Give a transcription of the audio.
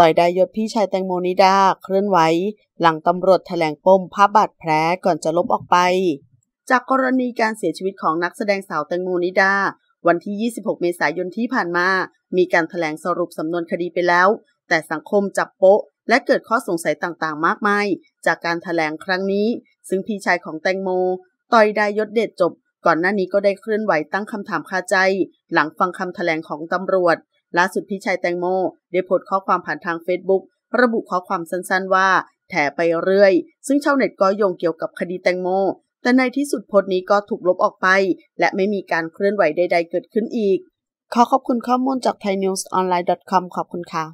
ต่อยดายศพี่ชายแตงโมนิดา เคลื่อนไหวหลังตำรวจแถลงปมภาพบาดแผลก่อนจะลบออกไป จากกรณีการเสียชีวิตของนักแสดงสาวแตงโมนิดา วันที่ 26 เมษายนที่ผ่านมา มีการแถลงสรุปสำนวนคดีไปแล้ว แต่สังคมจับโป๊ะ และเกิดข้อสงสัยต่างๆมากมาย จากการแถลงครั้งนี้ ซึ่งพี่ชายของแตงโม ต่อยดายศเดชจบ ก่อนหน้านี้ก็ได้เคลื่อนไหวตั้งคำถามคาใจ หลังฟังคำแถลงของตำรวจล่าสุดพี่ชายแตงโมได้โพสต์ข้อความผ่านทาง Facebook ระบุข้อความสั้นๆว่า แถไปเรื่อย ซึ่งชาวเน็ตก็โยงเกี่ยวกับคดีแตงโม แต่ในที่สุดโพสต์นี้ก็ถูกลบออกไป และไม่มีการเคลื่อนไหวใดๆเกิดขึ้นอีก ขอขอบคุณข้อมูลจาก thainews online com ขอบคุณค่ะ